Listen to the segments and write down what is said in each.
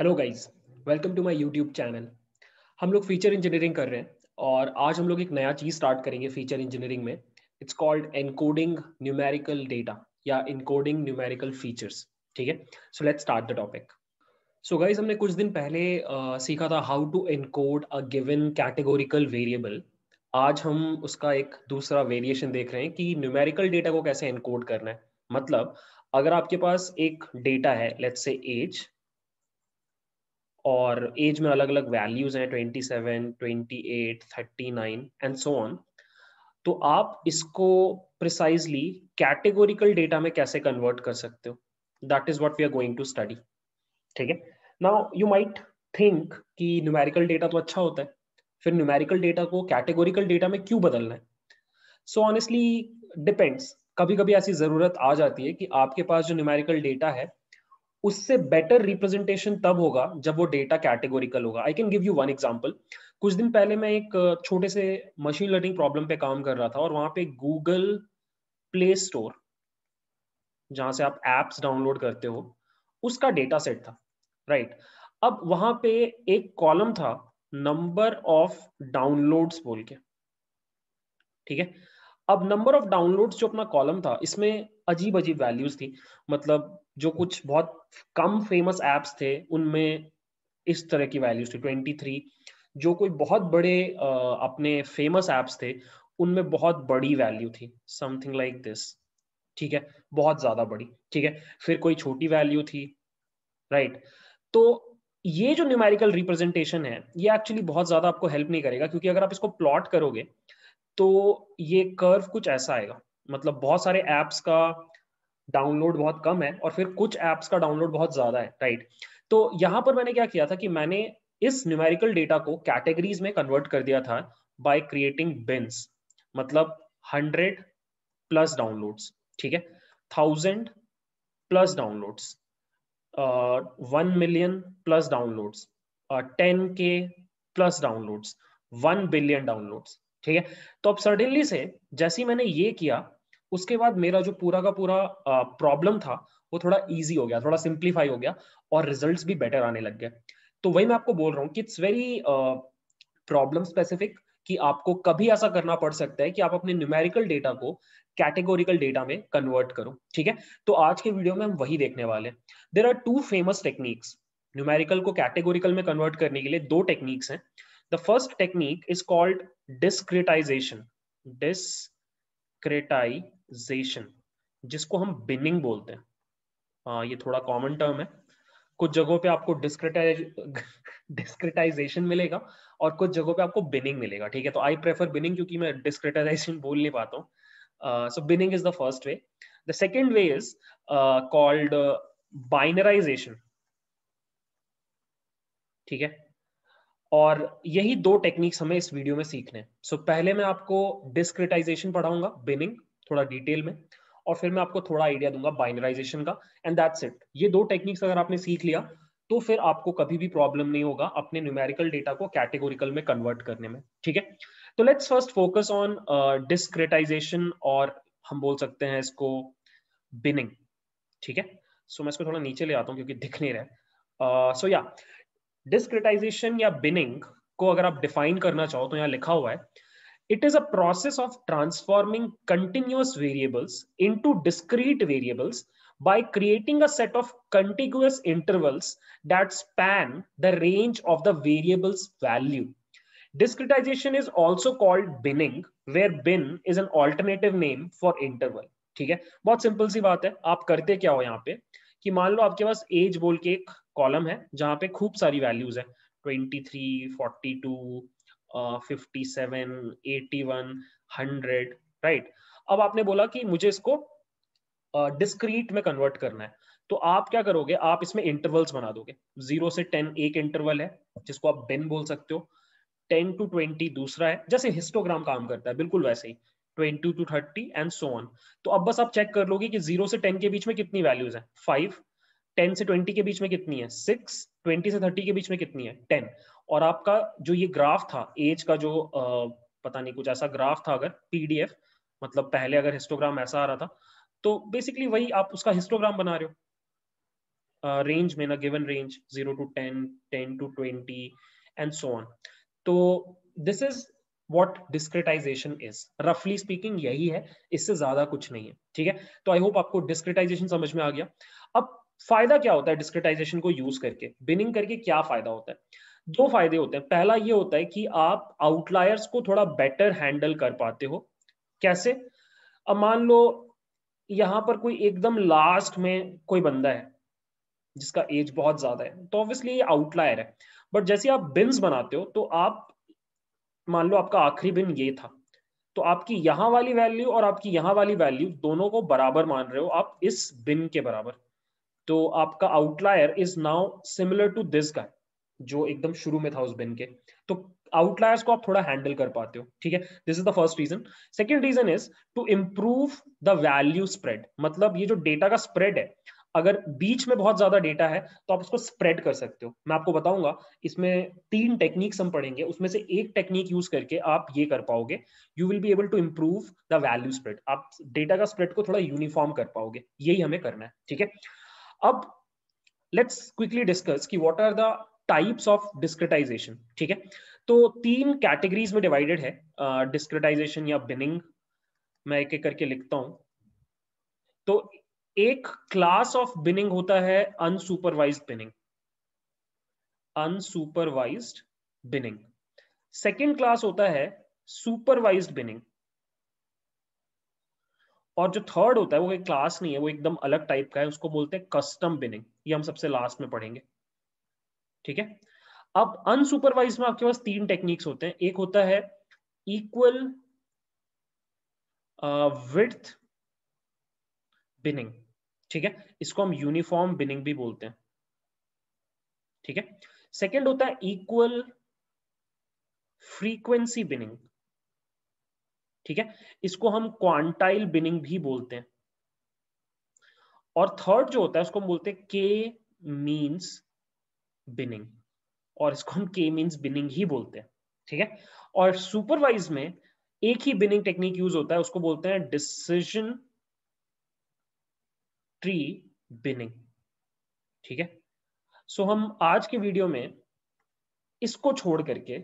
Hello guys welcome to my YouTube channel हम लोग feature engineering कर रहे हैं और आज हम लोग एक नया चीज स्टार्ट करेंगे फीचर इंजीनियरिंग में it's called encoding numerical data या इनकोडिंग न्यूमेरिकल फीचर्स ठीक है so let's start the topic so guys हमने कुछ दिन पहले uh, सीखा था how to encode a given categorical variable आज हम उसका एक दूसरा वेरिएशन देख रहे हैं कि न्यूमेरिकल डेटा को कैसे एनकोड करना है मतलब अगर आपके पास एक डेटा है लेट्स से एज और एज में अलग अलग वैल्यूज हैं twenty twenty seven eight thirty nine and so on तो आप इसको प्रिसाइजली कैटेगोरिकल डेटा में कैसे कन्वर्ट कर सकते हो that is what we are going to study ठीक है नाउ यू माइट थिंक कि न्यूमेरिकल डेटा तो अच्छा होता है फिर न्यूमेरिकल डेटा को कैटेगोरिकल डेटा में क्यों बदलना है सो ऑनेस्टली डिपेंड्स कभी कभी ऐसी ज़रूरत आ जाती है कि आपके पास जो न्यूमेरिकल डेटा है उससे बेटर रिप्रेजेंटेशन तब होगा जब वो डेटा कैटेगोरिकल होगा I can give you one example कुछ दिन पहले मैं एक छोटे से मशीन लर्निंग प्रॉब्लम पे काम कर रहा था और वहां पे गूगल प्ले स्टोर जहां से आप एप्स डाउनलोड करते हो उसका डेटा सेट था राइट right? अब वहां पे एक कॉलम था नंबर ऑफ डाउनलोड्स बोल के ठीक है अब नंबर ऑफ डाउनलोड्स जो अपना कॉलम था इसमें अजीब अजीब वैल्यूज थी मतलब जो कुछ बहुत कम फेमस एप्स थे उनमें इस तरह की वैल्यूज थी ट्वेंटी थ्री जो कोई बहुत बड़े आ, अपने फेमस एप्स थे उनमें बहुत बड़ी वैल्यू थी समथिंग लाइक दिस ठीक है बहुत ज्यादा बड़ी ठीक है फिर कोई छोटी वैल्यू थी राइट तो ये जो न्यूमेरिकल रिप्रेजेंटेशन है ये एक्चुअली बहुत ज्यादा आपको हेल्प नहीं करेगा क्योंकि अगर आप इसको प्लॉट करोगे तो ये कर्व कुछ ऐसा आएगा मतलब बहुत सारे ऐप्स का डाउनलोड बहुत कम है और फिर कुछ ऐप्स का डाउनलोड बहुत ज्यादा है राइट तो यहां पर मैंने क्या किया था कि मैंने इस न्यूमेरिकल डेटा को कैटेगरीज में कन्वर्ट कर दिया था बाय क्रिएटिंग बिन्स मतलब हंड्रेड प्लस डाउनलोड्स ठीक है thousand plus downloads one million plus downloads ten K plus downloads one billion downloads ठीक है तो अब सडनली से जैसे मैंने ये किया उसके बाद मेरा जो पूरा का पूरा प्रॉब्लम था वो थोड़ा इजी हो गया थोड़ा सिंप्लीफाई हो गया और रिजल्ट्स भी बेटर आने लग गए तो वही मैं आपको बोल रहा हूँ कि इट्स वेरी प्रॉब्लम स्पेसिफिक कि आपको कभी ऐसा करना पड़ सकता है कि आप अपने न्यूमेरिकल डेटा को कैटेगोरिकल डेटा में कन्वर्ट करो ठीक है तो आज के वीडियो में हम वही देखने वाले हैं there are two famous techniques numerical को कैटेगोरिकल में कन्वर्ट करने के लिए दो टेक्निक्स हैं The first technique is called discretization. Discretization, जिसको हम बिनिंग बोलते हैं आ, हाँ, ये थोड़ा कॉमन टर्म है कुछ जगहों पे आपको डिस्क्रिटाइज डिस्क्रिटाइजेशन मिलेगा और कुछ जगहों पे आपको बिनिंग मिलेगा ठीक है तो आई प्रेफर बिनिंग क्योंकि मैं डिस्क्रिटाइजेशन बोल नहीं पाता हूँ so binning is the first way the second way is called binarization ठीक है और यही दो टेक्निक्स हमें इस वीडियो में सीखने हैं सो so, पहले मैं आपको डिस्क्रिटाइजेशन पढ़ाऊंगा बिनिंग थोड़ा डिटेल में और फिर मैं आपको थोड़ा आइडिया दूंगा बाइनराइजेशन का एंड दैट्स इट ये दो टेक्निक्स अगर आपने सीख लिया तो फिर आपको कभी भी प्रॉब्लम नहीं होगा अपने न्यूमेरिकल डेटा को कैटेगोरिकल में कन्वर्ट करने में ठीक है तो let's first focus on discretization और हम बोल सकते हैं इसको बिनिंग ठीक है सो so, मैं इसको थोड़ा नीचे ले आता हूँ क्योंकि दिख नहीं रहा है सो uh, या डिस्क्रिटाइजेशन या बिनिंग को अगर आप डिफाइन करना चाहो तो यहाँ लिखा हुआ है it is a process of transforming continuous variables into discrete variables by creating a set of continuous intervals that span the range of the variables value discretization is also called binning where bin is an alternative name for interval ठीक है बहुत simple सी बात है आप करते क्या हो यहाँ पे कि मान लो आपके पास एज बोल के एक कॉलम है जहाँ पे खूब सारी वैल्यूज है twenty three forty two fifty seven eighty one hundred right अब आपने बोला कि मुझे इसको डिस्क्रीट uh, में कन्वर्ट करना है तो आप क्या करोगे आप इसमें इंटरवल्स बना दोगे जीरो से टेन एक इंटरवल है जिसको आप बेन बोल सकते हो टेन टू ट्वेंटी दूसरा है जैसे हिस्टोग्राम काम करता है बिल्कुल वैसे ही twenty two thirty and so on तो अब बस आप चेक कर लोगे कि जीरो से टेन के बीच में कितनी वैल्यूज है फाइव टेन से ट्वेंटी के बीच में कितनी है सिक्स ट्वेंटी से थर्टी के बीच में कितनी है टेन और आपका जो ये ग्राफ था एज का जो आ, पता नहीं कुछ ऐसा ग्राफ था अगर पीडीएफ मतलब पहले अगर हिस्टोग्राम ऐसा आ रहा था तो बेसिकली वही आप उसका हिस्टोग्राम बना रहे हो रेंज में ना given range zero to ten ten to twenty and so on तो this is what discretization is रफली स्पीकिंग यही है इससे ज्यादा कुछ नहीं है ठीक है तो आई होप आपको डिस्क्रिटाइजेशन समझ में आ गया अब फायदा क्या होता है डिस्क्रिटाइजेशन को यूज करके बिनिंग करके क्या फायदा होता है दो फायदे होते हैं पहला ये होता है कि आप आउटलायर्स को थोड़ा बेटर हैंडल कर पाते हो कैसे अब मान लो यहां पर कोई एकदम लास्ट में कोई बंदा है जिसका एज बहुत ज्यादा है तो ऑब्वियसली ये आउटलायर है बट जैसे आप बिन्स बनाते हो तो आप मान लो आपका आखिरी बिन ये था तो आपकी यहां वाली वैल्यू और आपकी यहां वाली वैल्यू दोनों को बराबर मान रहे हो आप इस बिन के बराबर तो आपका outlier is now similar to this guy जो एकदम शुरू में था उस बिन के तो आउटलायर्स को आप थोड़ा हैंडल कर पाते हो ठीक है this is the first reason second reason is to improve the value spread मतलब ये जो डेटा का स्प्रेड है अगर बीच में बहुत ज्यादा डेटा है तो आप उसको स्प्रेड कर सकते हो मैं आपको बताऊंगा इसमें तीन टेक्निक्स हम पढ़ेंगे उसमें से एक टेक्निक यूज करके आप ये कर पाओगे you will be able to improve the value spread आप डेटा का स्प्रेड को थोड़ा यूनिफॉर्म कर पाओगे यही हमें करना है ठीक है अब लेट्स क्विकली डिस्कस कि what are the types of discretization ठीक है तो तीन कैटेगरीज में डिवाइडेड है डिस्क्रिटाइजेशन uh, या बिनिंग मैं एक एक करके लिखता हूं तो एक क्लास ऑफ बिनिंग होता है unsupervised binning unsupervised binning second class होता है सुपरवाइज बिनिंग और जो थर्ड होता है वो एक क्लास नहीं है वो एकदम अलग टाइप का है उसको बोलते हैं कस्टम बिनिंग ये हम सबसे लास्ट में पढ़ेंगे ठीक है अब अनसुपरवाइज में आपके पास तीन टेक्निक्स होते हैं एक होता है इक्वल विथ बिनिंग ठीक है इसको हम यूनिफॉर्म बिनिंग भी बोलते हैं ठीक है सेकेंड होता है इक्वल फ्रीक्वेंसी बिनिंग ठीक है इसको हम क्वांटाइल बिनिंग भी बोलते हैं और थर्ड जो होता है उसको हम बोलते हैं के मीन्स बिनिंग और इसको हम के मीन्स बिनिंग ही बोलते हैं ठीक है और सुपरवाइज में एक ही बिनिंग टेक्निक यूज होता है उसको बोलते हैं डिसीजन ट्री बिनिंग ठीक है सो so, हम आज के वीडियो में इसको छोड़ करके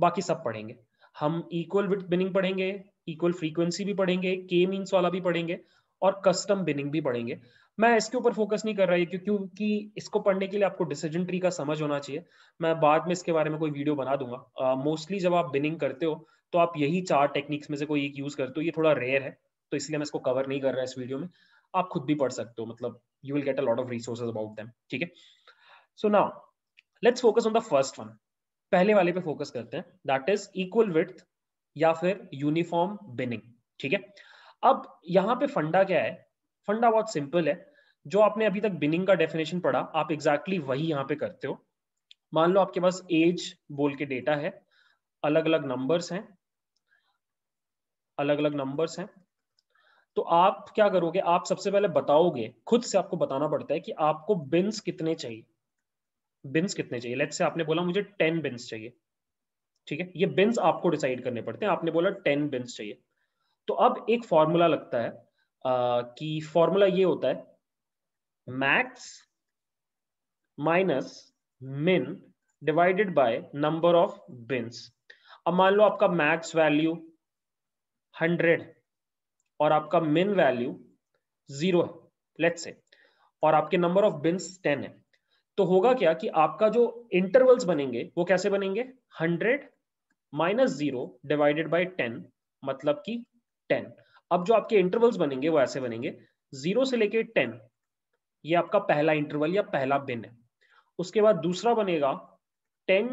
बाकी सब पढ़ेंगे हम इक्वल विथ बिनिंग पढ़ेंगे इक्वल फ्रीक्वेंसी भी पढ़ेंगे के मीन्स वाला भी पढ़ेंगे और कस्टम बिनिंग भी पढ़ेंगे मैं इसके ऊपर फोकस नहीं कर रहा है क्योंकि इसको पढ़ने के लिए आपको डिसीजन ट्री का समझ होना चाहिए मैं बाद में इसके बारे में कोई वीडियो बना दूंगा मोस्टली uh, जब आप बिनिंग करते हो तो आप यही चार टेक्निक्स में से कोई एक यूज करते हो ये थोड़ा रेयर है तो इसलिए मैं इसको कवर नहीं कर रहा इस वीडियो में आप खुद भी पढ़ सकते हो मतलब you will get a lot of resources about them ठीक है so now let's focus on the first one पहले वाले पे फोकस करते हैं दैट इज इक्वल विथ या फिर यूनिफॉर्म बिनिंग ठीक है अब यहाँ पे फंडा क्या है फंडा बहुत सिंपल है जो आपने अभी तक बिनिंग का डेफिनेशन पढ़ा आप एग्जैक्टली exactly वही यहाँ पे करते हो मान लो आपके पास एज बोल के डेटा है अलग अलग नंबर्स हैं अलग अलग नंबर्स हैं तो आप क्या करोगे आप सबसे पहले बताओगे खुद से आपको बताना पड़ता है कि आपको बिन्स कितने चाहिए बिन्स कितने चाहिए लेट्स से आपने बोला मुझे टेन बिन्स चाहिए ठीक है ये बिन्स आपको डिसाइड करने पड़ते हैं आपने बोला टेन बिन्स चाहिए तो अब एक फॉर्मूला लगता है आ, कि फॉर्मूला ये होता है max minus min divided by number of bins अब मान लो आपका मैक्स वैल्यू हंड्रेड और आपका मिन वैल्यू जीरो है लेट्स से और आपके नंबर ऑफ बिन्स टेन है तो होगा क्या कि आपका जो इंटरवल्स बनेंगे वो कैसे बनेंगे hundred minus zero divided by ten मतलब कि टेन अब जो आपके इंटरवल्स बनेंगे वो ऐसे बनेंगे जीरो से लेके टेन ये आपका पहला इंटरवल या पहला बिन है उसके बाद दूसरा बनेगा टेन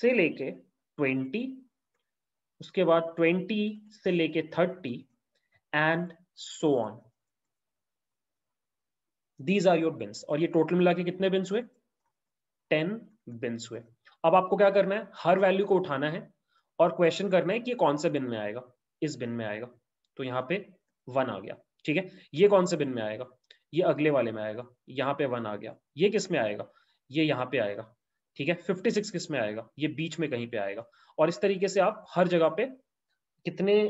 से लेके ट्वेंटी उसके बाद ट्वेंटी से लेके thirty and so on these are your bins और ये टोटल मिला के कितने बिन्स हुए टेन बिन्स हुए अब आपको क्या करना है हर वैल्यू को उठाना है और क्वेश्चन करना है कि ये कौन से बिन में आएगा इस बिन में आएगा तो यहाँ पे वन आ गया ठीक है ये कौन से बिन में आएगा ये अगले वाले में आएगा यहाँ पे वन आ गया ये किस में आएगा ये यहाँ पे आएगा ठीक है फिफ्टी सिक्स किस में आएगा ये बीच में कहीं पे आएगा और इस तरीके से आप हर जगह पे कितने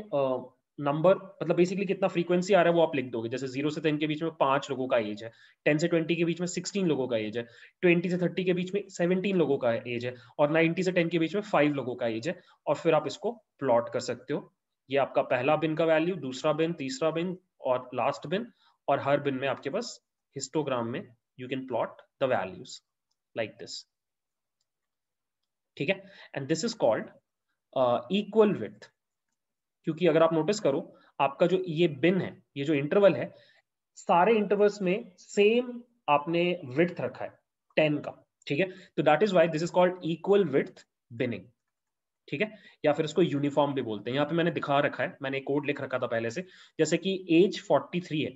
नंबर मतलब बेसिकली कितना फ्रीक्वेंसी आ रहा है वो आप लिख दोगे जैसे जीरो से टेन के बीच में पांच लोगों का एज है टेन से ट्वेंटी के बीच में सिक्सटीन लोगों का एज है ट्वेंटी से थर्टी के बीच में सेवनटीन लोगों का एज है और नाइनटी से टेन के बीच में फाइव लोगों का एज है और फिर आप इसको प्लॉट कर सकते हो ये आपका पहला बिन का वैल्यू दूसरा बिन तीसरा बिन और लास्ट बिन और हर बिन में आपके पास हिस्टोग्राम में you can plot the values like this ठीक है and this is called equal width क्योंकि अगर आप नोटिस करो आपका जो ये बिन है ये जो इंटरवल है सारे इंटरवल्स में सेम आपने विथ रखा है टेन का ठीक है तो that is why this is called equal width binning ठीक है या फिर इसको यूनिफॉर्म भी बोलते हैं यहाँ पे मैंने दिखा रखा है मैंने कोड लिख रखा था पहले से जैसे कि एज 43 है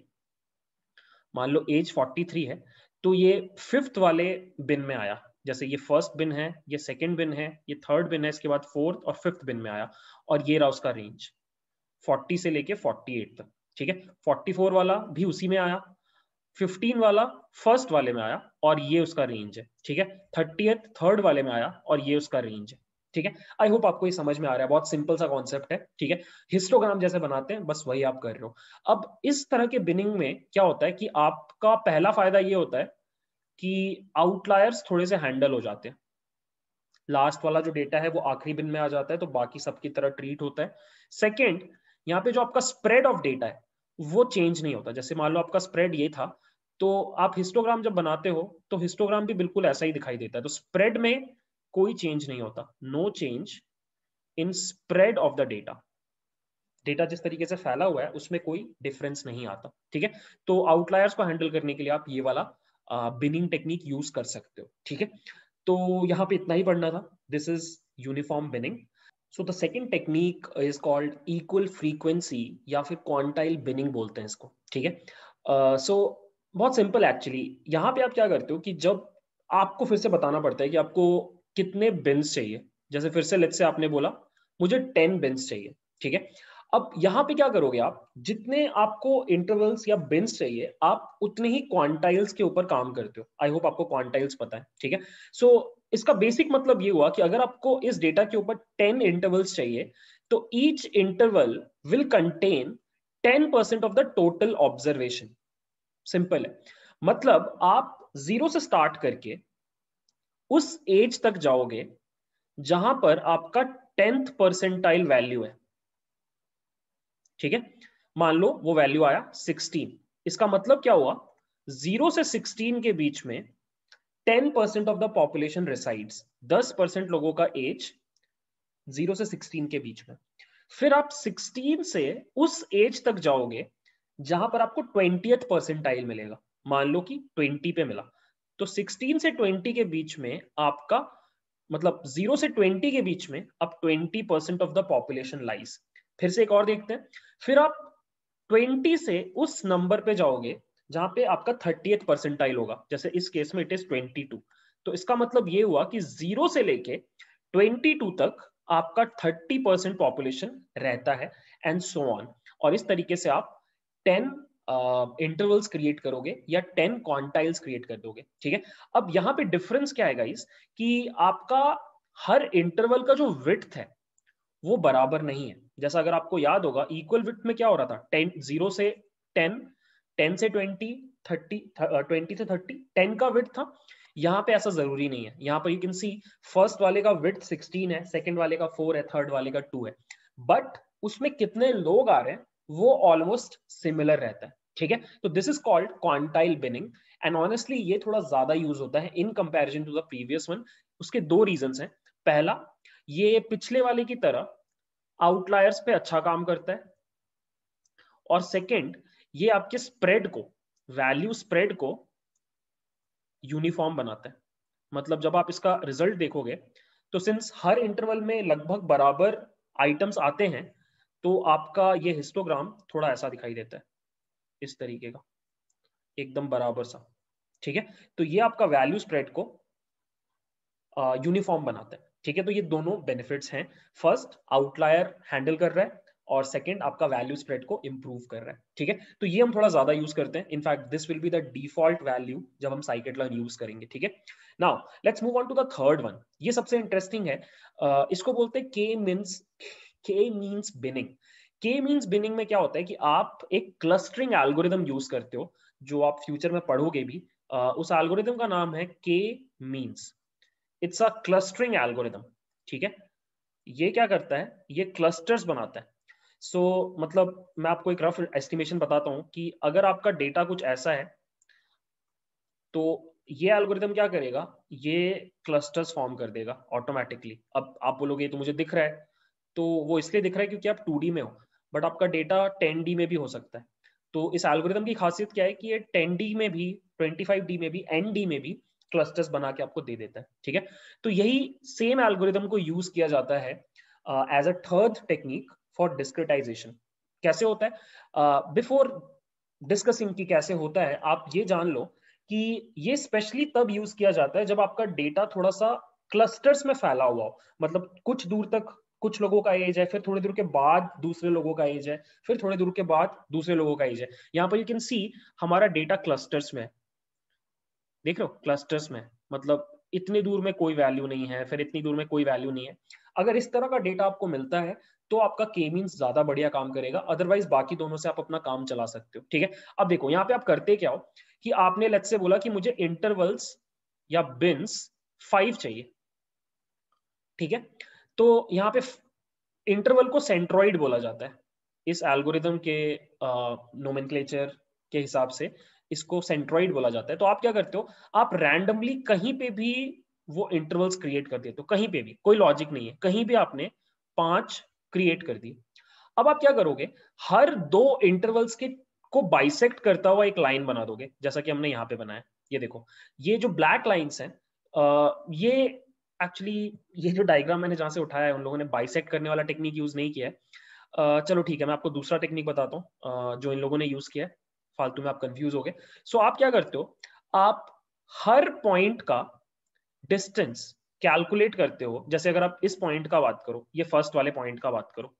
मान लो एज 43 है तो ये फिफ्थ वाले बिन में आया जैसे ये फर्स्ट बिन है ये सेकेंड बिन है ये थर्ड बिन है इसके बाद फोर्थ और फिफ्थ बिन में आया और ये रहा उसका रेंज 40 से लेके 48 तक ठीक है 44 वाला भी उसी में आया 15 वाला फर्स्ट वाले में आया और ये उसका रेंज है ठीक है थर्टी थर्ड वाले में आया और ये उसका रेंज है ठीक है आई होप आपको ये समझ में आ रहा है बहुत सिंपल सा कॉन्सेप्ट है ठीक है हिस्टोग्राम जैसे बनाते हैं बस वही आप कर रहे हो अब इस तरह के बिनिंग में क्या होता है कि आपका पहला फायदा ये होता है कि आउटलायर्स थोड़े से हैंडल हो जाते हैं लास्ट वाला जो डेटा है वो आखिरी बिन में आ जाता है तो बाकी सबकी तरह ट्रीट होता है सेकेंड यहाँ पे जो आपका स्प्रेड ऑफ डेटा है वो चेंज नहीं होता जैसे मान लो आपका स्प्रेड ये था तो आप हिस्टोग्राम जब बनाते हो तो हिस्टोग्राम भी बिल्कुल ऐसा ही दिखाई देता है तो स्प्रेड में कोई चेंज नहीं होता no change in spread of the data data जिस तरीके से फैला हुआ है उसमें कोई डिफरेंस नहीं आता ठीक है तो आउटलायर्स को हैंडल करने के लिए आप ये वाला बिनिंग टेक्निक यूज कर सकते हो ठीक है तो यहाँ पे इतना ही पढ़ना था this is uniform binning so the second technique is called equal frequency या फिर क्वांटाइल बिनिंग बोलते हैं इसको ठीक है सो बहुत सिंपल एक्चुअली यहाँ पे आप क्या करते हो कि जब आपको फिर से बताना पड़ता है कि आपको कितने बिन्स चाहिए जैसे फिर से लेट से आपने बोला मुझे टेन बिन्स चाहिए ठीक है अब यहाँ पे क्या करोगे आप जितने आपको इंटरवल्स या बिन्स चाहिए आप उतने ही क्वांटाइल्स के ऊपर काम करते हो आई होप आपको क्वांटाइल्स पता है ठीक है सो so, इसका बेसिक मतलब ये हुआ कि अगर आपको इस डेटा के ऊपर टेन इंटरवल्स चाहिए तो each interval will contain ten percent of the total observation simple है मतलब आप जीरो से स्टार्ट करके उस एज तक जाओगे जहां पर आपका टेंथ परसेंटाइल वैल्यू है ठीक है मान लो वो वैल्यू आया 16 इसका मतलब क्या हुआ जीरो से 16 के बीच में ten percent of the population resides दस परसेंट लोगों का एज जीरो से सिक्सटीन के बीच में फिर आप सिक्सटीन से उस एज तक जाओगे जहां पर आपको ट्वेंटी परसेंटाइल मिलेगा मान लो कि ट्वेंटी पे मिला तो सिक्सटीन से ट्वेंटी के बीच में आपका मतलब जीरो से ट्वेंटी के बीच में आप twenty percent of the population lies फिर से एक और देखते हैं फिर आप ट्वेंटी से उस नंबर पे जाओगे जहां पे आपका थर्टी परसेंटाइल होगा जैसे इस केस में इट इज ट्वेंटी तो इसका मतलब ये हुआ कि जीरो से लेके ट्वेंटी तक आपका थर्टी परसेंट पॉपुलेशन रहता है एंड सो ऑन और इस तरीके से आप टेन इंटरवल्स क्रिएट करोगे या टेन क्वांटाइल्स क्रिएट कर दोगे ठीक है अब यहाँ पे डिफरेंस क्या है इस कि आपका हर इंटरवल का जो विथ है वो बराबर नहीं है जैसा अगर आपको याद होगा इक्वल विथ में क्या हो रहा था टेन जीरो से टेन टेन से ट्वेंटी थर्टी ट्वेंटी से थर्टी टेन का विथ था यहाँ पे ऐसा जरूरी नहीं है यहाँ पर यू कैन सी फर्स्ट वाले का विथ सिक्सटीन है सेकेंड वाले का फोर है थर्ड वाले का टू है बट उसमें कितने लोग आ रहे हैं वो ऑलमोस्ट सिमिलर रहता है ठीक है तो this is called quantile binning and honestly ये थोड़ा ज्यादा यूज होता है in comparison to the previous one उसके दो रीजंस हैं पहला ये पिछले वाले की तरह आउटलायर्स पे अच्छा काम करता है और सेकंड ये आपके स्प्रेड को वैल्यू स्प्रेड को यूनिफॉर्म बनाता है मतलब जब आप इसका रिजल्ट देखोगे तो सिंस हर इंटरवल में लगभग बराबर आइटम्स आते हैं तो आपका ये हिस्टोग्राम थोड़ा ऐसा दिखाई देता है इस तरीके का एकदम बराबर सा ठीक है तो ये आपका वैल्यू स्प्रेड को यूनिफॉर्म बनाता है ठीक है तो ये दोनों बेनिफिट्स हैं फर्स्ट आउटलायर हैंडल कर रहा है और सेकंड आपका वैल्यू स्प्रेड को इम्प्रूव कर रहा है ठीक है तो ये हम थोड़ा ज्यादा यूज करते हैं in fact this will be the default value जब हम साइकेट लर्न यूज करेंगे ठीक है now let's move on to the third one ये सबसे इंटरेस्टिंग है uh, इसको बोलते हैं K means K means binning K means binning में क्या होता है कि आप एक क्लस्टरिंग एल्गोरिदम यूज करते हो जो आप फ्यूचर में पढ़ोगे भी uh, उस एल्गोरिदम का नाम है K means it's a clustering algorithm ठीक है ये क्या करता है ये क्लस्टर्स बनाता है सो so, मतलब मैं आपको एक रफ एस्टिमेशन बताता हूँ कि अगर आपका डेटा कुछ ऐसा है तो ये एल्गोरिदम क्या करेगा ये क्लस्टर्स फॉर्म कर देगा ऑटोमेटिकली अब आप बोलोगे तो मुझे दिख रहा है तो वो इसलिए दिख रहा है क्योंकि आप टू में हो बट आपका डेटा टेन में भी हो सकता है तो इस एल्गोरिदम की खासियत क्या है कि ये टेन में भी ट्वेंटी में भी एन में भी क्लस्टर्स बना के आपको दे देता है ठीक है तो यही सेम एल्गोरिदम को यूज किया जाता है as a third technique for discretization कैसे होता है बिफोर uh, डिस्कसिंग की कैसे होता है आप ये जान लो कि ये स्पेशली तब यूज किया जाता है जब आपका डेटा थोड़ा सा क्लस्टर्स में फैला हुआ हो मतलब कुछ दूर तक कुछ लोगों का एज है फिर थोड़ी दूर के बाद दूसरे लोगों का एज है फिर थोड़ी दूर के बाद दूसरे लोगों का एज है यहाँ पर यू कैन सी हमारा डेटा क्लस्टर्स में है देख लो क्लस्टर्स में मतलब इतने दूर में कोई वैल्यू नहीं है फिर इतनी दूर में कोई वैल्यू नहीं है अगर इस तरह का डेटा आपको मिलता है तो आपका के मीन्स ज्यादा बढ़िया काम करेगा अदरवाइज बाकी दोनों से आप अपना काम चला सकते हो ठीक है अब देखो यहाँ पे आप करते क्या हो कि आपने लेट से बोला कि मुझे इंटरवल्स या बिन्स फाइव चाहिए ठीक है तो यहाँ पे इंटरवल को सेंट्रॉइड बोला जाता है इस एल्गोरिदम के नोमेनक्लेचर के हिसाब से इसको सेंट्रॉइड बोला जाता है तो आप क्या करते हो आप रैंडमली कहीं पे भी वो इंटरवल्स क्रिएट कर देते हो कहीं पे भी कोई लॉजिक नहीं है कहीं भी आपने पांच क्रिएट कर दी अब आप क्या करोगे हर दो इंटरवल्स के को बाइसेक्ट करता हुआ एक लाइन बना दोगे जैसा कि हमने यहाँ पे बनाया ये देखो ये जो ब्लैक लाइंस हैं ये एक्चुअली ये जो डायग्राम मैंने जहां से उठाया है उन लोगों ने बाइसेक्ट करने वाला टेक्निक यूज नहीं किया है चलो ठीक है मैं आपको दूसरा टेक्निक बताता हूँ जो इन लोगों ने यूज किया है फालतू में आप कंफ्यूज हो गए सो आप क्या करते हो आप हर पॉइंट का डिस्टेंस कैलकुलेट करते हो जैसे अगर आप इस पॉइंट का बात करो ये फर्स्ट वाले पॉइंट का बात करो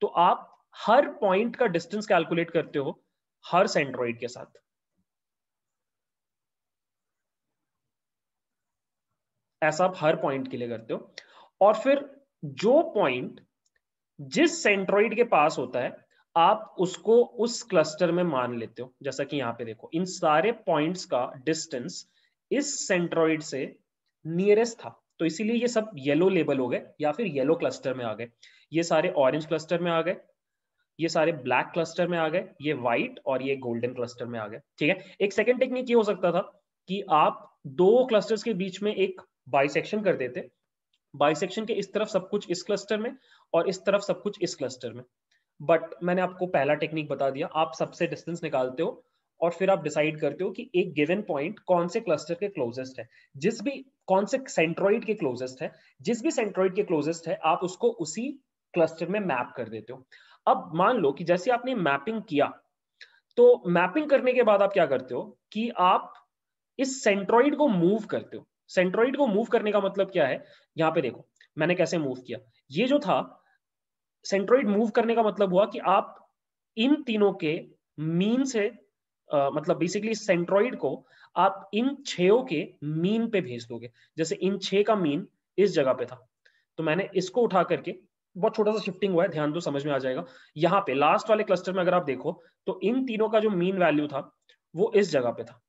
तो आप हर पॉइंट का डिस्टेंस कैलकुलेट करते हो हर सेंट्रोइड के साथ ऐसा आप हर पॉइंट के लिए करते हो और फिर जो पॉइंट जिस सेंट्रोइड के पास होता है आप उसको उस क्लस्टर में मान लेते हो जैसा कि यहां पे देखो इन सारे पॉइंट्स का डिस्टेंस इस सेंट्रोइड से नियरेस्ट था तो इसीलिए ये सब येलो लेबल हो गए या फिर येलो क्लस्टर में आ गए ये सारे ऑरेंज क्लस्टर में आ गए ये सारे ब्लैक क्लस्टर में आ गए ये व्हाइट और ये गोल्डन क्लस्टर में आ गए ठीक है एक सेकेंड टेक्निक ये हो सकता था कि आप दो क्लस्टर्स के बीच में एक बाइसेक्शन कर देते बाइसेक्शन के इस तरफ सब कुछ इस क्लस्टर में और इस तरफ सब कुछ इस क्लस्टर में बट मैंने आपको पहला टेक्निक बता दिया आप सबसे डिस्टेंस निकालते हो और फिर आप डिसाइड करते हो कि एक गिवन पॉइंट कौन से क्लस्टर के क्लोजेस्ट है जिस भी कौन से सेंट्रोइड के क्लोजेस्ट है जिस भी सेंट्रोइड के क्लोजेस्ट है आप उसको उसी क्लस्टर में मैप कर देते हो अब मान लो कि जैसे आपने मैपिंग किया तो मैपिंग करने के बाद आप क्या करते हो कि आप इस सेंट्रोइड को मूव करते हो सेंट्रोइड को मूव करने का मतलब क्या है यहां पे देखो मैंने कैसे मूव किया ये जो था सेंट्रोइड मूव करने का मतलब हुआ कि आप इन तीनों के मीन से मतलब बेसिकली सेंट्रोइड को आप इन छो के मीन पे भेज दोगे जैसे इन छे का मीन इस जगह पे था तो मैंने इसको उठा करके बहुत छोटा सा शिफ्टिंग हुआ है ध्यान दो समझ में आ जाएगा यहाँ पे लास्ट वाले क्लस्टर में अगर आप देखो तो इन तीनों का जो मीन वैल्यू था वो इस जगह पे था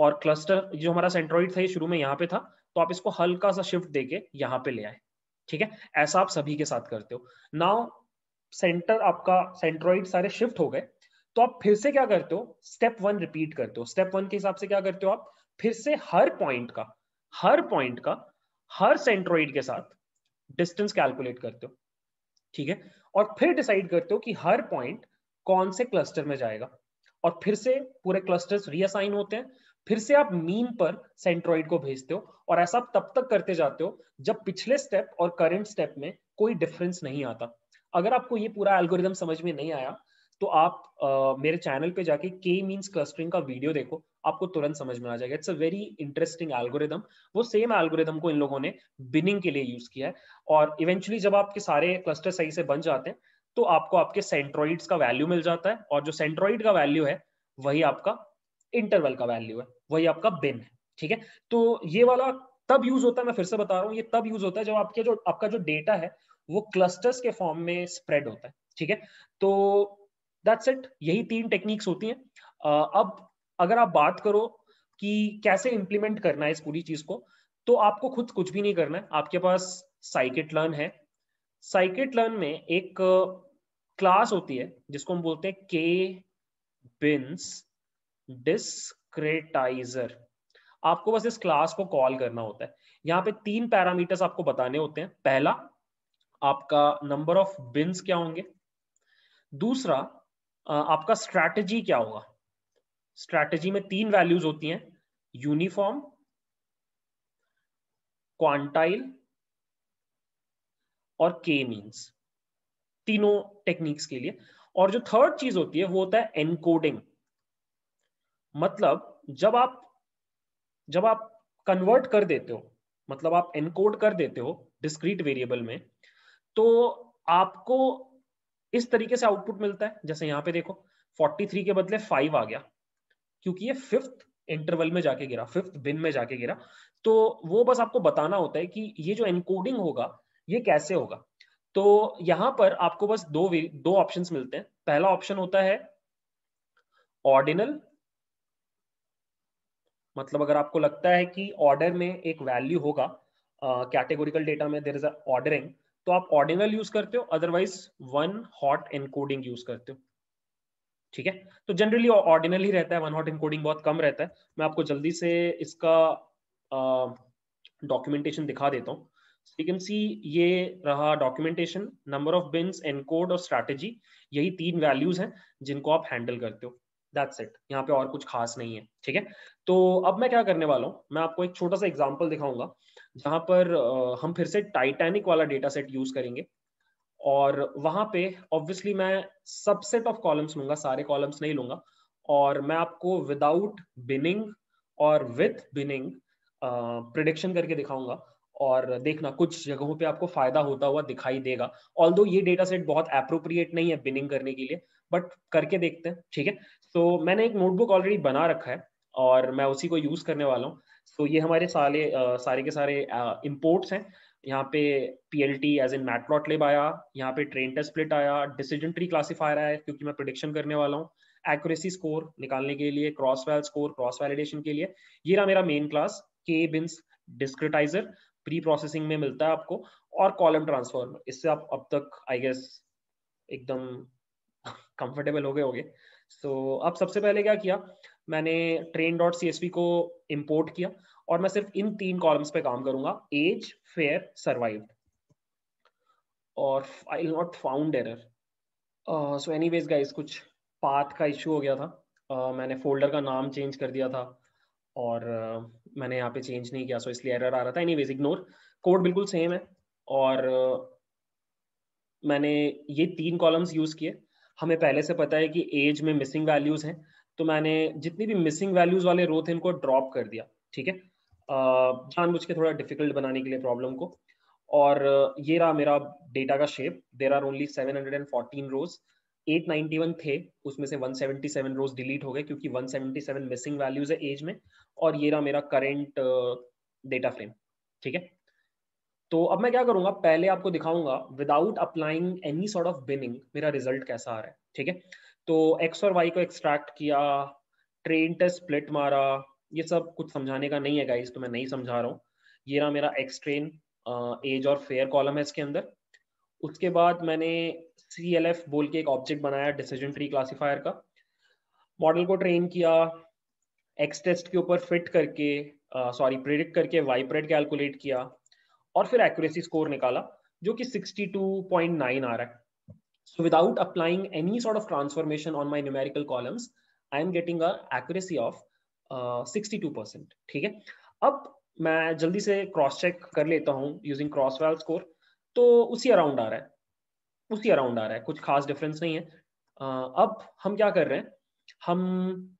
और क्लस्टर जो हमारा सेंट्रोइड था ये शुरू में यहाँ पे था तो आप इसको हल्का सा शिफ्ट देके यहाँ पे ले आए ठीक है ऐसा आप सभी के साथ करते हो नाउ सेंटर आपका सेंट्रोइड सारे शिफ्ट हो गए तो आप फिर से क्या करते हो स्टेप वन रिपीट करते हो स्टेप वन के हिसाब से क्या करते हो आप फिर से हर पॉइंट का हर पॉइंट का हर सेंट्रोइड के साथ डिस्टेंस कैलकुलेट करते हो ठीक है और फिर डिसाइड करते हो कि हर पॉइंट कौन से क्लस्टर में जाएगा और फिर से पूरे क्लस्टर्स रीअसाइन होते हैं फिर से आप मीन पर सेंट्रोइड को भेजते हो और ऐसा आप तब तक करते जाते हो जब पिछले स्टेप और करंट स्टेप में कोई डिफरेंस नहीं आता अगर आपको ये पूरा एल्गोरिदम समझ में नहीं आया तो आप uh, मेरे चैनल पे जाके के मीन्स क्लस्टरिंग का वीडियो देखो आपको तुरंत समझ में आ जाएगा it's a very interesting algorithm वो सेम एल्गोरिदम को इन लोगों ने बिनिंग के लिए यूज किया है और इवेंचुअली जब आपके सारे क्लस्टर सही से बन जाते हैं तो आपको आपके सेंट्रॉइड्स का वैल्यू मिल जाता है और जो सेंट्रॉइड का वैल्यू है वही आपका इंटरवल का वैल्यू है वही आपका बिन है ठीक है तो ये वाला तब यूज होता है मैं फिर से बता रहा हूँ ये तब यूज होता है जब आपके जो आपका जो डेटा है वो क्लस्टर्स के फॉर्म में स्प्रेड होता है ठीक है तो दैट्स इट यही तीन टेक्निक्स होती हैं uh, अब अगर आप बात करो कि कैसे इंप्लीमेंट करना है इस पूरी चीज को तो आपको खुद कुछ भी नहीं करना है आपके पास साइकिट लर्न है साइकिट लर्न में एक क्लास होती है जिसको हम बोलते हैं के बिन्स डिस्क्रेटाइजर आपको बस इस क्लास को कॉल करना होता है यहाँ पे तीन पैरामीटर्स आपको बताने होते हैं पहला आपका नंबर ऑफ बिन्स क्या होंगे दूसरा आपका स्ट्रैटेजी क्या होगा स्ट्रैटेजी में तीन वैल्यूज होती हैं यूनिफॉर्म क्वांटाइल और के मीन्स तीनों टेक्निक्स के लिए और जो थर्ड चीज होती है वो होता है एनकोडिंग मतलब जब आप जब आप कन्वर्ट कर देते हो मतलब आप एनकोड कर देते हो डिस्क्रीट वेरिएबल में तो आपको इस तरीके से आउटपुट मिलता है जैसे यहां पे देखो 43 के बदले 5 आ गया क्योंकि ये फिफ्थ इंटरवल में जाके गिरा फिफ्थ बिन में जाके गिरा तो वो बस आपको बताना होता है कि ये जो एनकोडिंग होगा ये कैसे होगा तो यहां पर आपको बस दो दो ऑप्शन मिलते हैं पहला ऑप्शन होता है ऑर्डिनल मतलब अगर आपको लगता है कि ऑर्डर में एक वैल्यू होगा कैटेगोरिकल डेटा में देर इज अ ऑर्डरिंग तो आप ऑर्डिनल यूज करते हो otherwise one hot encoding use करते हो ठीक है तो जनरली ऑर्डिनल ही रहता है वन हॉट एनकोडिंग बहुत कम रहता है मैं आपको जल्दी से इसका डॉक्यूमेंटेशन दिखा देता हूँ सी ये रहा documentation number of bins encode और स्ट्रेटेजी यही तीन वैल्यूज हैं जिनको आप हैंडल करते हो दैट्स इट यहाँ पे और कुछ खास नहीं है ठीक है तो अब मैं क्या करने वाला हूँ मैं आपको एक छोटा सा एग्जाम्पल दिखाऊंगा जहां पर हम फिर से टाइटैनिक वाला डेटा सेट यूज करेंगे और वहां पे ऑब्वियसली मैं सबसेट ऑफ कॉलम्स लूंगा सारे कॉलम्स नहीं लूंगा और मैं आपको विदाउट बिनिंग और विथ बिनिंग प्रिडिक्शन करके दिखाऊंगा और देखना कुछ जगहों पे आपको फायदा होता हुआ दिखाई देगा ऑल दो ये डेटा सेट बहुत अप्रोप्रिएट नहीं है बिनिंग करने के लिए बट करके देखते हैं ठीक है तो so, मैंने एक नोटबुक ऑलरेडी बना रखा है और मैं उसी को यूज करने वाला हूँ सो ये हमारे सारे सारे के सारे इम्पोर्ट्स हैं यहाँ पे P L T as in lab आया यहाँ पे ट्रेन टेस्ट स्प्लिट आया डिसीजन ट्री क्लासीफायर आया क्योंकि मैं प्रोडिक्शन करने वाला हूँ एक्यूरेसी स्कोर निकालने के लिए cross val score cross validation के लिए ये रहा मेरा मेन क्लास के बिन्स डिस्क्रिटाइजर प्री प्रोसेसिंग में मिलता है आपको और कॉलम ट्रांसफॉर्मर इससे आप अब तक आई गेस एकदम कंफर्टेबल हो गए गए सो so, अब सबसे पहले क्या किया मैंने train dot C S P को इम्पोर्ट किया और मैं सिर्फ इन तीन कॉलम्स पे काम करूंगा एज फेयर सर्वाइव और I not found error so any ways guys कुछ पाथ का इशू हो गया था uh, मैंने फोल्डर का नाम चेंज कर दिया था और uh, मैंने यहाँ पे चेंज नहीं किया सो so इसलिए एरर आ रहा था एनी वेज इग्नोर कोड बिल्कुल सेम है और uh, मैंने ये तीन कॉलम्स यूज़ किए हमें पहले से पता है कि एज में मिसिंग वैल्यूज़ हैं तो मैंने जितनी भी मिसिंग वैल्यूज वाले रो थे इनको ड्रॉप कर दिया ठीक है जानबूझ के थोड़ा डिफिकल्ट बनाने के लिए प्रॉब्लम को और ये रहा मेरा डेटा का shape there are only 714 rows 891 थे उसमें से 177 रोज डिलीट हो गए क्योंकि 177 मिसिंग वैल्यूज है एज में और ये रहा मेरा करेंट डेटा फ्रेम ठीक है तो अब मैं क्या करूंगा पहले आपको दिखाऊंगा without applying any sort of binning मेरा रिजल्ट कैसा आ रहा है ठीक है तो एक्स और वाई को एक्सट्रैक्ट किया ट्रेन टेस्ट स्प्लिट मारा ये सब कुछ समझाने का नहीं है गाइज तो मैं नहीं समझा रहा हूँ ये रहा मेरा एक्स ट्रेन एज और फेयर कॉलम है इसके अंदर उसके बाद मैंने सी एल एफ बोल के एक ऑब्जेक्ट बनाया डिसीजन ट्री क्लासीफायर का मॉडल को ट्रेन किया एक्स टेस्ट के ऊपर फिट करके सॉरी प्रिडिक्ट करके वाई प्रेड कैलकुलेट किया और फिर एक्यूरेसी स्कोर निकाला जो कि 62.9 आ रहा है So without applying any sort of transformation on my numerical columns, I am getting a accuracy of uh, 62%. ठीक है अब मैं जल्दी से क्रॉस चेक कर लेता हूँ यूजिंग क्रॉस वाल स्कोर तो उसी अराउंड आ रहा है उसी अराउंड आ रहा है कुछ खास डिफरेंस नहीं है uh, अब हम क्या कर रहे हैं हम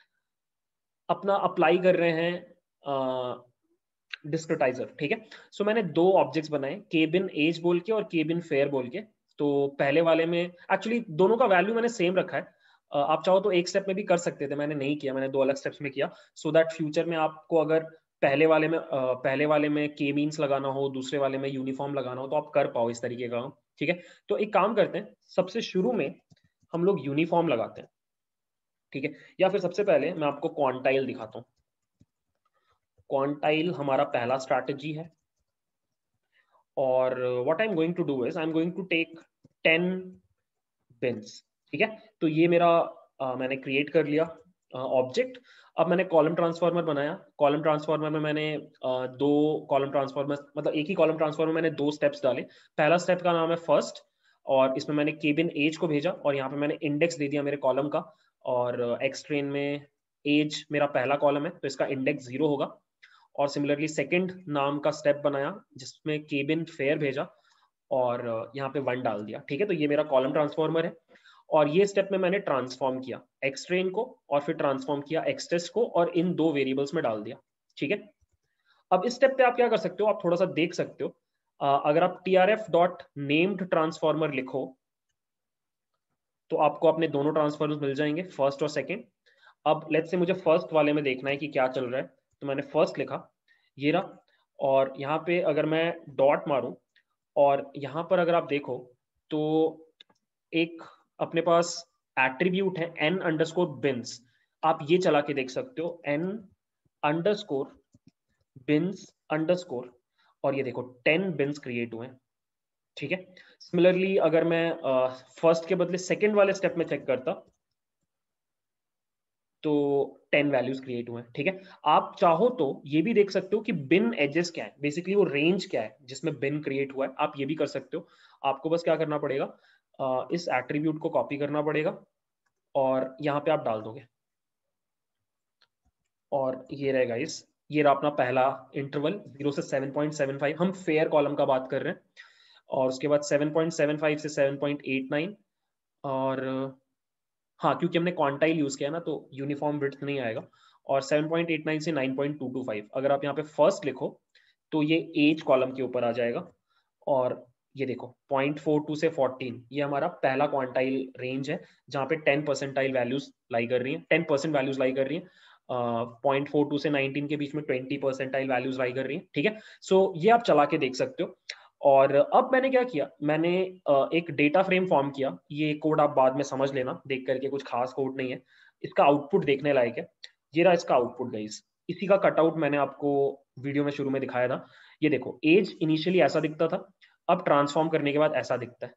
अपना अप्लाई कर रहे हैं डिस्क्रिटाइजर uh, ठीक है सो so, मैंने दो ऑब्जेक्ट्स बनाए केबिन एज बोल के और केबिन फेयर बोल के तो पहले वाले में एक्चुअली दोनों का वैल्यू मैंने सेम रखा है आप चाहो तो एक स्टेप में भी कर सकते थे मैंने नहीं किया मैंने दो अलग स्टेप्स में किया सो दैट फ्यूचर में आपको अगर पहले वाले में पहले वाले में के मीन्स लगाना हो दूसरे वाले में यूनिफॉर्म लगाना हो तो आप कर पाओ इस तरीके का ठीक है तो एक काम करते हैं सबसे शुरू में हम लोग यूनिफॉर्म लगाते हैं ठीक है या फिर सबसे पहले मैं आपको क्वांटाइल दिखाता हूँ क्वांटाइल हमारा पहला स्ट्रैटेजी है और what I am going to do is I am going to take ten bins ठीक है तो ये मेरा आ, मैंने क्रिएट कर लिया ऑब्जेक्ट अब मैंने कॉलम ट्रांसफॉर्मर बनाया कॉलम ट्रांसफॉर्मर में मैंने आ, दो कॉलम ट्रांसफॉर्मर मतलब एक ही कॉलम ट्रांसफॉर्मर मैंने दो स्टेप्स डाले पहला स्टेप का नाम है फर्स्ट और इसमें मैंने केबिन एज को भेजा और यहाँ पे मैंने इंडेक्स दे दिया मेरे कॉलम का और एक्स ट्रेन में एज मेरा पहला कॉलम है तो इसका इंडेक्स जीरो होगा और सिमिलरली सेकेंड नाम का स्टेप बनाया जिसमें केबिन फेयर भेजा और यहाँ पे वन डाल दिया ठीक है तो ये मेरा कॉलम ट्रांसफॉर्मर है और ये स्टेप में मैंने ट्रांसफॉर्म किया एक्स ट्रेन को और फिर ट्रांसफॉर्म किया एक्स टेस्ट को और इन दो वेरिएबल्स में डाल दिया ठीक है अब इस स्टेप पे आप क्या कर सकते हो आप थोड़ा सा देख सकते हो अगर आप T R F dot named transformer लिखो तो आपको अपने दोनों ट्रांसफॉर्मर मिल जाएंगे फर्स्ट और सेकेंड अब लेट से मुझे फर्स्ट वाले में देखना है कि क्या चल रहा है तो मैंने फर्स्ट लिखा ये रहा और यहाँ पे अगर मैं डॉट मारूं और यहाँ पर अगर आप देखो तो एक अपने पास एट्रीब्यूट है एन अंडरस्कोर बिन्स आप ये चला के देख सकते हो एन अंडरस्कोर बिन्स अंडरस्कोर और ये देखो टेन बिन्स क्रिएट हुए ठीक है सिमिलरली अगर मैं फर्स्ट uh, के बदले सेकेंड वाले स्टेप में चेक करता तो टेन वैल्यूज क्रिएट हुए ठीक है आप चाहो तो ये भी देख सकते हो कि बिन एजेस क्या है बेसिकली वो रेंज क्या है जिसमें बिन क्रिएट हुआ है आप ये भी कर सकते हो आपको बस क्या करना पड़ेगा इस एट्रीब्यूट को कॉपी करना पड़ेगा और यहाँ पे आप डाल दोगे और ये रहेगा इस ये रहा अपना पहला इंटरवल जीरो से सेवन पॉइंट सेवन फाइव हम फेयर कॉलम का बात कर रहे हैं और उसके बाद सेवन पॉइंट सेवन फाइव से सेवन पॉइंट एट नाइन और हाँ क्योंकि हमने क्वांटाइल यूज किया ना तो यूनिफॉर्म ब्रिथ नहीं आएगा और 7.89 से 9.225 अगर आप यहाँ पे फर्स्ट लिखो तो ये एज कॉलम के ऊपर आ जाएगा और ये देखो 0.42 से 14 ये हमारा पहला क्वांटाइल रेंज है जहाँ पे 10 परसेंटाइल वैल्यूज लाई कर रही हैं 10 परसेंट वैल्यूज लाई कर रही हैं पॉइंट uh, से 19 के बीच में 20 परसेंटाइल वैल्यूज लाई कर रही है ठीक है सो so, ये आप चला के देख सकते हो और अब मैंने क्या किया मैंने एक डेटा फ्रेम फॉर्म किया ये कोड आप बाद में समझ लेना देख करके कुछ खास कोड नहीं है इसका आउटपुट देखने लायक है ये रहा इसका आउटपुट गाइस इसी का कटआउट मैंने आपको वीडियो में शुरू में दिखाया था ये देखो एज इनिशियली ऐसा दिखता था अब ट्रांसफॉर्म करने के बाद ऐसा दिखता है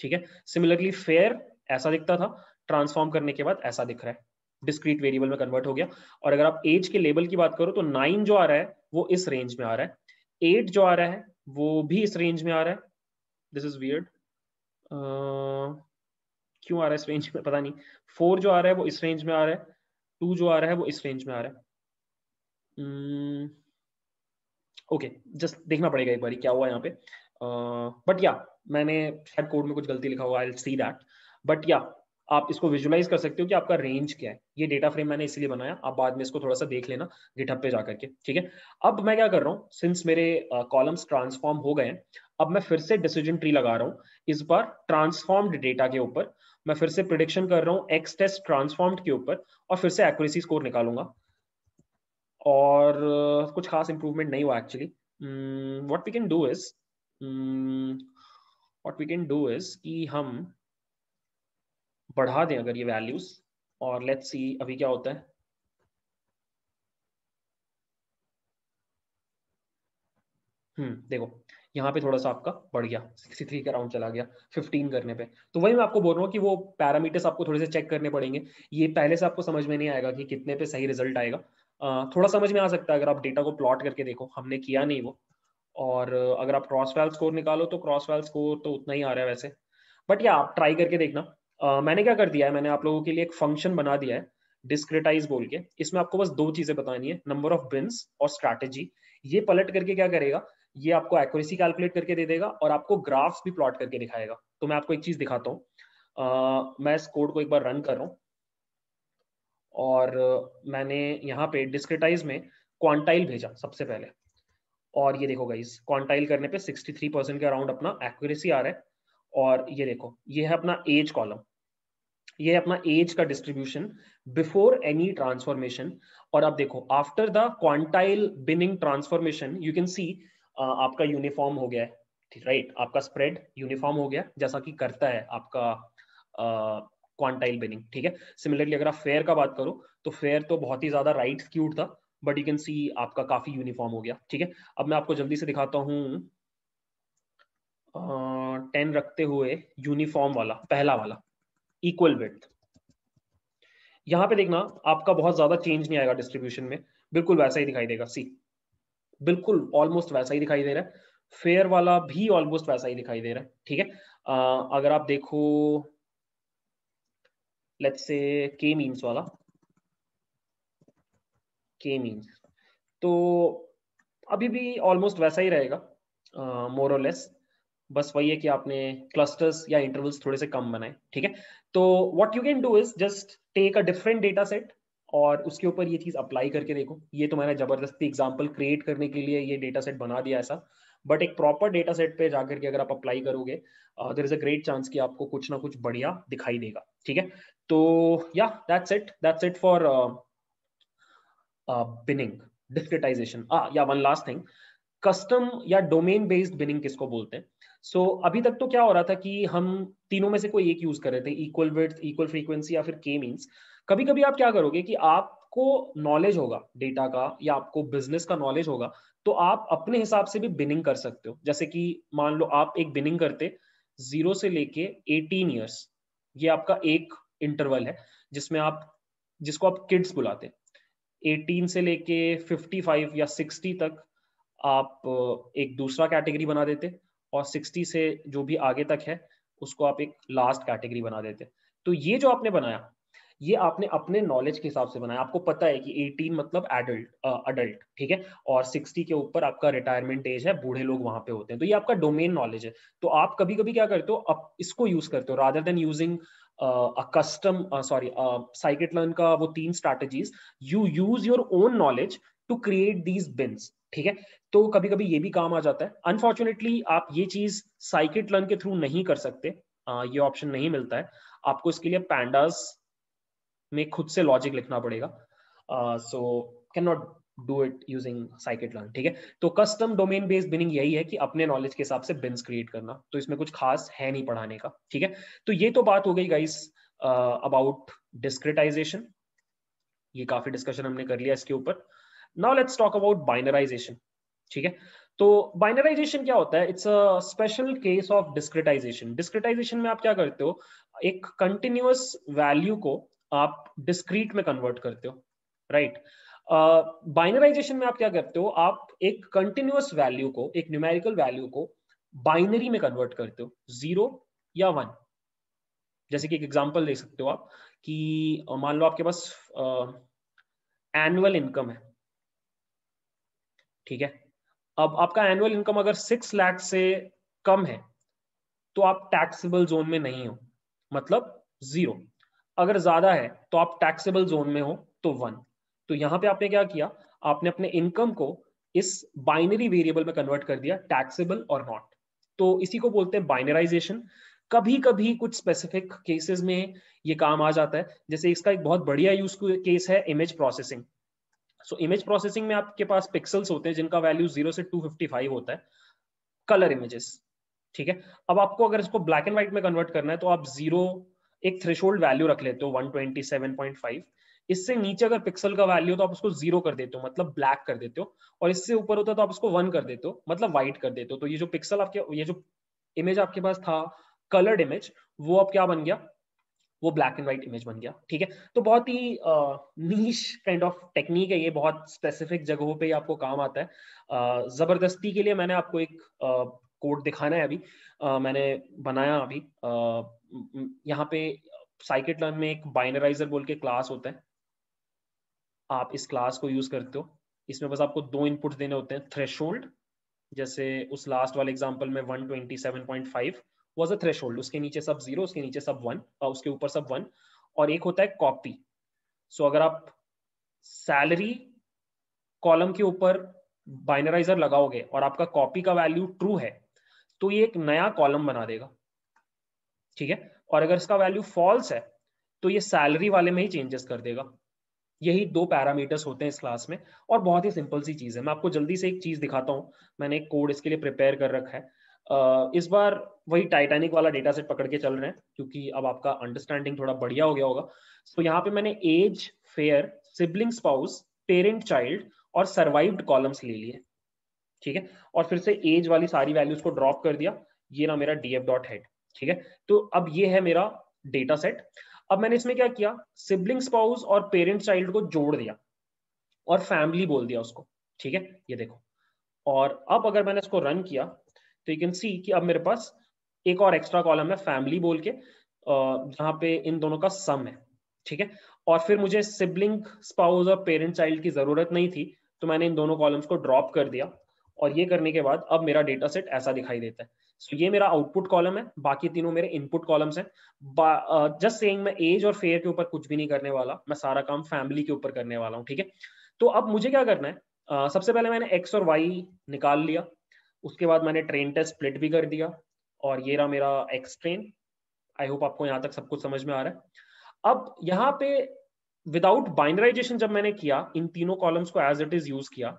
ठीक है सिमिलरली फेयर ऐसा दिखता था ट्रांसफॉर्म करने के बाद ऐसा दिख रहा है डिस्क्रीट वेरिएबल में कन्वर्ट हो गया और अगर आप एज के लेबल की बात करो तो नाइन जो आ रहा है वो इस रेंज में आ रहा है एट जो आ रहा है वो भी इस रेंज में आ रहा है दिस इज वियर्ड क्यों आ रहा है इस रेंज में पता नहीं फोर जो आ रहा है वो इस रेंज में आ रहा है टू जो आ रहा है वो इस रेंज में आ रहा है ओके hmm, जस्ट okay, देखना पड़ेगा एक बार क्या हुआ यहाँ पे बट uh, या yeah, मैंने शायद कोड में कुछ गलती लिखा हुआ आई सी दैट बट या आप इसको विजुलाइज कर सकते हो कि आपका रेंज क्या है ये डेटा फ्रेम मैंने इसलिए बनाया आप बाद में इसको थोड़ा सा देख लेना गिटअप पे जाकर के ठीक है अब मैं क्या कर रहा हूँ सिंस मेरे कॉलम्स uh, ट्रांसफॉर्म हो गए हैं अब मैं फिर से डिसीजन ट्री लगा रहा हूँ इस बार ट्रांसफॉर्म्ड डेटा के ऊपर मैं फिर से प्रिडिक्शन कर रहा हूँ एक्स टेस्ट ट्रांसफॉर्म के ऊपर और फिर से एक्यूरेसी स्कोर निकालूंगा और uh, कुछ खास इंप्रूवमेंट नहीं हुआ actually what we can do is what we can do is कि हम बढ़ा दें अगर ये वैल्यूज और लेट्स सी अभी क्या होता है हम्म देखो यहाँ पे थोड़ा सा आपका बढ़ गया 63 का राउंड चला गया 15 करने पे तो वही मैं आपको बोल रहा हूँ कि वो पैरामीटर्स आपको थोड़े से चेक करने पड़ेंगे ये पहले से आपको समझ में नहीं आएगा कि कितने पे सही रिजल्ट आएगा थोड़ा समझ में आ सकता है अगर आप डेटा को प्लॉट करके देखो हमने किया नहीं वो और अगर आप क्रॉस वैल स्कोर निकालो तो क्रॉस वैल स्कोर तो उतना ही आ रहा है वैसे बट या आप ट्राई करके देखना मैंने क्या कर दिया है मैंने आप लोगों के लिए एक फंक्शन बना दिया है डिस्क्रेटाइज बोल के इसमें आपको बस दो चीजें बतानी है नंबर ऑफ बिन्स और स्ट्रैटेजी ये पलट करके क्या करेगा ये आपको एक्यूरेसी कैलकुलेट करके दे देगा और आपको ग्राफ्स भी प्लॉट करके दिखाएगा तो मैं आपको एक चीज दिखाता हूँ मैं इस कोड को एक बार रन कर रहा हूँ और मैंने यहाँ पे डिस्क्रिटाइज में क्वांटाइल भेजा सबसे पहले और ये देखो गाइस क्वांटाइल करने पे 63 परसेंट के अराउंड अपना एक्यूरेसी आ रहा है और ये देखो ये है अपना एज कॉलम ये अपना एज का डिस्ट्रीब्यूशन बिफोर एनी ट्रांसफॉर्मेशन और आप देखो after the quantile binning transformation you can see आपका यूनिफॉर्म हो गया है राइट right, आपका स्प्रेड यूनिफॉर्म हो गया जैसा कि करता है आपका क्वांटाइल uh, बिनिंग ठीक है सिमिलरली अगर आप फेयर का बात करो तो फेयर तो बहुत ही ज्यादा राइट क्यूट था बट यू कैन सी आपका काफी यूनिफॉर्म हो गया ठीक है अब मैं आपको जल्दी से दिखाता हूँ टेन uh, रखते हुए यूनिफॉर्म वाला पहला वाला इक्वल विथ यहां पे देखना आपका बहुत ज्यादा चेंज नहीं आएगा डिस्ट्रीब्यूशन में बिल्कुल वैसा ही दिखाई देगा सी बिल्कुल ऑलमोस्ट वैसा ही दिखाई दे रहा है फेयर वाला भी ऑलमोस्ट वैसा ही दिखाई दे रहा है ठीक है uh, अगर आप देखो लेट्स से के मीन्स वाला के मीन्स तो अभी भी ऑलमोस्ट वैसा ही रहेगा मोरलेस बस वही है कि आपने क्लस्टर्स या इंटरवल्स थोड़े से कम बनाए ठीक है तो what you can do is just take a different data set और उसके ऊपर ये चीज़ अप्लाई करके देखो ये तो मैंने ज़बरदस्ती एग्जाम्पल क्रिएट करने के लिए ये डेटा सेट बना दिया ऐसा बट एक प्रॉपर डेटा सेट पे जाकर के अगर आप अप्लाई करोगे there is a great chance कि आपको कुछ ना कुछ बढ़िया दिखाई देगा ठीक है तो yeah that's it that's it for binning discretization yeah one last thing custom या डोमेन बेस्ड बिनिंग किसको बोलते हैं सो so, अभी तक तो क्या हो रहा था कि हम तीनों में से कोई एक यूज कर रहे थे इक्वल विथ इक्वल फ्रीक्वेंसी या फिर के मीन्स कभी कभी आप क्या करोगे कि आपको नॉलेज होगा डेटा का या आपको बिजनेस का नॉलेज होगा तो आप अपने हिसाब से भी बिनिंग कर सकते हो जैसे कि मान लो आप एक बिनिंग करते जीरो से लेके एटीन ईयर्स ये आपका एक इंटरवल है जिसमें आप जिसको आप किड्स बुलाते हैं से लेके फाइव या सिक्सटी तक आप एक दूसरा कैटेगरी बना देते और 60 से जो भी आगे तक है उसको आप एक लास्ट कैटेगरी बना देते तो ये जो आपने बनाया ये आपने अपने नॉलेज के हिसाब से बनाया आपको पता है कि 18 मतलब एडल्ट अडल्ट ठीक है और 60 के ऊपर आपका रिटायरमेंट एज है बूढ़े लोग वहां पे होते हैं तो ये आपका डोमेन नॉलेज है तो आप कभी कभी क्या करते हो आप इसको यूज करते हो rather than using custom sorry scikit learn का वो तीन strategies you use your own knowledge to create these bins ठीक है तो कभी कभी ये भी काम आ जाता है अनफॉर्चुनेटली आप ये चीज साइकिट लर्न के थ्रू नहीं कर सकते आ, ये ऑप्शन नहीं मिलता है आपको इसके लिए पैंडास में खुद से लॉजिक लिखना पड़ेगा so can not do it using scikit learn ठीक है तो कस्टम डोमेन बेस्ड बिनिंग यही है कि अपने नॉलेज के हिसाब से बिन्स क्रिएट करना तो इसमें कुछ खास है नहीं पढ़ाने का ठीक है तो ये तो बात हो गई गाइस अबाउट डिस्क्रिटाइजेशन ये काफी डिस्कशन हमने कर लिया इसके ऊपर now let's talk about binarization ठीक है तो बाइनराइजेशन क्या होता है it's a special case of discretization discretization में आप क्या करते हो एक कंटिन्यूस वैल्यू को आप डिस्क्रीट में कन्वर्ट करते हो राइट right? बाइनराइजेशन uh, में आप क्या करते हो आप एक कंटिन्यूस वैल्यू को एक न्यूमेरिकल वैल्यू को बाइनरी में कन्वर्ट करते हो जीरो या वन जैसे कि एक एग्जांपल दे सकते हो आप कि मान लो आपके पास एनुअल uh, इनकम है ठीक है अब आपका एनुअल इनकम अगर सिक्स लाख से कम है तो आप टैक्सेबल जोन में नहीं हो मतलब जीरो अगर ज्यादा है तो आप टैक्सेबल जोन में हो तो वन तो यहाँ पे आपने क्या किया आपने अपने इनकम को इस बाइनरी वेरिएबल में कन्वर्ट कर दिया टैक्सेबल और नॉट तो इसी को बोलते हैं बाइनराइजेशन कभी कभी कुछ स्पेसिफिक केसेस में ये काम आ जाता है जैसे इसका एक बहुत बढ़िया यूज केस है image processing so image processing में आपके पास पिक्सल्स होते हैं जिनका वैल्यू जीरो से टू फिफ्टी फाइव होता है कलर इमेजेस ठीक है अब आपको अगर इसको ब्लैक एंड व्हाइट में कन्वर्ट करना है तो आप जीरो एक थ्रेशोल्ड वैल्यू रख लेते हो one twenty seven point five इससे नीचे अगर पिक्सल का वैल्यू तो आप उसको जीरो कर देते हो मतलब ब्लैक कर देते हो और इससे ऊपर होता है तो आप उसको वन कर देते हो मतलब व्हाइट कर देते हो तो ये जो पिक्सल आपके ये जो इमेज आपके पास था कलर्ड इमेज वो अब क्या बन गया वो ब्लैक एंड व्हाइट इमेज बन गया ठीक है तो बहुत ही नीश काइंड ऑफ टेक्निक है ये बहुत स्पेसिफिक जगहों पे आपको काम आता है जबरदस्ती के लिए मैंने आपको एक कोड दिखाना है अभी मैंने बनाया अभी यहाँ पे साइकेट लर्न में एक बाइनराइजर बोल के क्लास होता है आप इस क्लास को यूज करते हो इसमें बस आपको दो इनपुट्स देने होते हैं थ्रेशोल्ड जैसे उस लास्ट वाले एग्जाम्पल में 127.5 वॉज अ होल्ड उसके नीचे सब जीरो उसके नीचे सब वन उसके ऊपर सब वन और एक होता है कॉपी सो so, अगर आप सैलरी कॉलम के ऊपर बाइनराइजर लगाओगे और आपका कॉपी का वैल्यू ट्रू है तो ये एक नया कॉलम बना देगा ठीक है और अगर इसका वैल्यू फॉल्स है तो ये सैलरी वाले में ही चेंजेस कर देगा यही दो पैरामीटर्स होते हैं इस क्लास में और बहुत ही सिंपल सी चीज़ है मैं आपको जल्दी से एक चीज़ दिखाता हूँ मैंने एक कोड इसके लिए प्रिपेयर कर रखा है इस बार वही टाइटैनिक वाला डेटा सेट पकड़ के चल रहे हैं क्योंकि अब आपका अंडरस्टैंडिंग थोड़ा बढ़िया हो गया होगा सो so, यहाँ पे मैंने age fare sibling spouse parent child और सर्वाइव्ड कॉलम्स ले लिए ठीक है और फिर से एज वाली सारी वैल्यूज को ड्रॉप कर दिया ये ना मेरा डी एफ डॉट हेड ठीक है तो अब ये है मेरा डेटा सेट अब मैंने इसमें क्या किया सिबलिंग स्पाउस और पेरेंट चाइल्ड को जोड़ दिया और फैमिली बोल दिया उसको ठीक है ये देखो और अब अगर मैंने इसको रन किया तो यू कैन सी कि अब मेरे पास एक और एक्स्ट्रा कॉलम है फैमिली बोल के जहाँ पे इन दोनों का सम है ठीक है और फिर मुझे सिबलिंग स्पाउस और पेरेंट चाइल्ड की ज़रूरत नहीं थी तो मैंने इन दोनों कॉलम्स को ड्रॉप कर दिया और ये करने के बाद अब मेरा डेटा सेट ऐसा दिखाई देता है सो so, ये मेरा आउटपुट कॉलम है बाकी तीनों मेरे इनपुट कॉलम्स हैं जस्ट सेइंग मैं एज और फेयर के ऊपर कुछ भी नहीं करने वाला मैं सारा काम फैमिली के ऊपर करने वाला हूँ ठीक है तो अब मुझे क्या करना है uh, सबसे पहले मैंने एक्स और वाई निकाल लिया उसके बाद मैंने ट्रेन टेस्ट स्प्लिट भी कर दिया और ये रहा मेरा एक्स ट्रेन आई होप आपको यहाँ तक सब कुछ समझ में आ रहा है अब यहाँ पे विदाउट बाइनराइजेशन जब मैंने किया इन तीनों कॉलम्स को एज इट इज यूज किया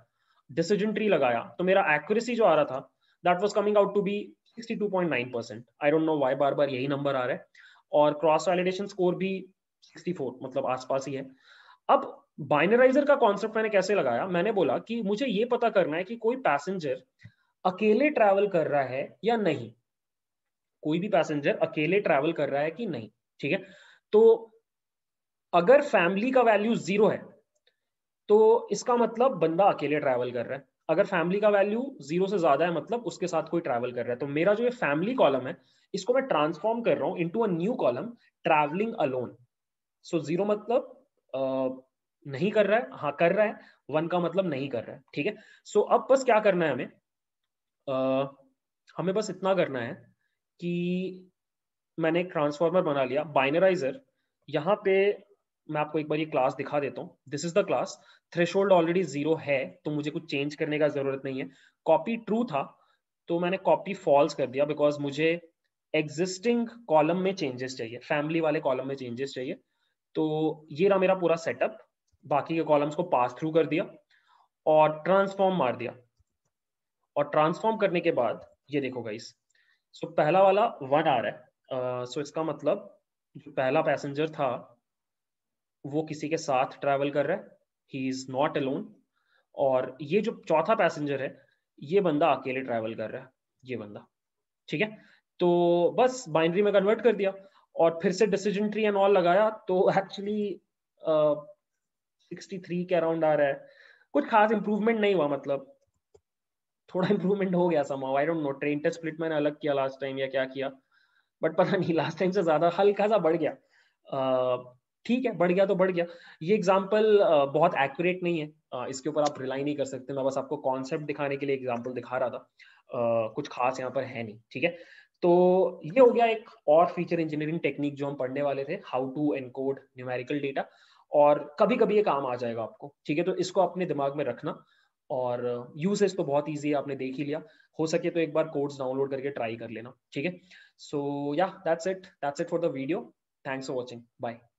डिसीजन ट्री लगाया तो मेरा एक्यूरेसी जो आ रहा था that was coming out to be 62.9 percent I don't know why बार बार यही नंबर आ रहा है और क्रॉस वैलिडेशन स्कोर भी 64 मतलब आसपास ही है अब बाइनराइजर का कॉन्सेप्ट मैंने कैसे लगाया मैंने बोला कि मुझे ये पता करना है कि कोई पैसेंजर अकेले ट्रैवल कर रहा है या नहीं कोई भी पैसेंजर अकेले ट्रैवल कर रहा है कि नहीं ठीक है तो अगर फैमिली का वैल्यू जीरो है तो इसका मतलब बंदा अकेले ट्रैवल कर रहा है अगर फैमिली का वैल्यू जीरो से ज्यादा है मतलब उसके साथ कोई ट्रैवल कर रहा है तो मेरा जो ये फैमिली कॉलम है इसको मैं ट्रांसफॉर्म कर रहा हूं इनटू मतलब, a new column travelling alone so zero मतलब आ, नहीं कर रहा है हाँ कर रहा है वन का मतलब नहीं कर रहा है ठीक है सो so, अब बस क्या करना है हमें हमें बस इतना करना है कि मैंने एक ट्रांसफॉर्मर बना लिया बाइनराइजर यहाँ पे मैं आपको एक बार ये क्लास दिखा देता हूँ this is the class hold already zero है तो मुझे कुछ चेंज करने का जरूरत नहीं है कॉपी ट्रू था तो मैंने कॉपी फॉल्स कर दिया बिकॉज मुझे एग्जिस्टिंग कॉलम में चेंजेस चाहिए फैमिली वाले कॉलम में चेंजेस चाहिए तो ये रहा मेरा पूरा सेटअप बाकी के कॉलम्स को पास थ्रू कर दिया और ट्रांसफॉर्म मार दिया और ट्रांसफॉर्म करने के बाद ये देखो गाइस सो so, पहला वाला वन आ रहा है सो uh, so इसका मतलब जो पहला पैसेंजर था वो किसी के साथ ट्रैवल कर रहा है ही इज नॉट अलोन और ये जो चौथा पैसेंजर है ये बंदा अकेले ट्रैवल कर रहा है ये बंदा ठीक है तो बस बाइनरी में कन्वर्ट कर दिया और फिर से डिसीजन ट्री एंड ऑल लगाया तो एक्चुअली सिक्सटी थ्री के अराउंड आ रहा है कुछ खास इंप्रूवमेंट नहीं हुआ मतलब थोड़ा इंप्रूवमेंट हो गया समाव I don't know train test split मैंने अलग किया लास्ट टाइम या क्या किया बट पता नहीं लास्ट टाइम से ज्यादा हल्का सा बढ़ गया ठीक है बढ़ गया तो बढ़ गया ये एग्जाम्पल बहुत एक्यूरेट नहीं है इसके ऊपर आप रिलाई नहीं कर सकते मैं बस आपको कॉन्सेप्ट दिखाने के लिए एग्जाम्पल दिखा रहा था कुछ खास यहाँ पर है नहीं ठीक है तो ये हो गया एक और फीचर इंजीनियरिंग टेक्निक जो हम पढ़ने वाले थे how to encode numerical data और कभी कभी ये काम आ जाएगा आपको ठीक है तो इसको अपने दिमाग में रखना और यूसेज तो बहुत ईजी है आपने देख ही लिया हो सके तो एक बार कोड्स डाउनलोड करके ट्राई कर लेना ठीक है so yeah that's it that's it for the video thanks for watching bye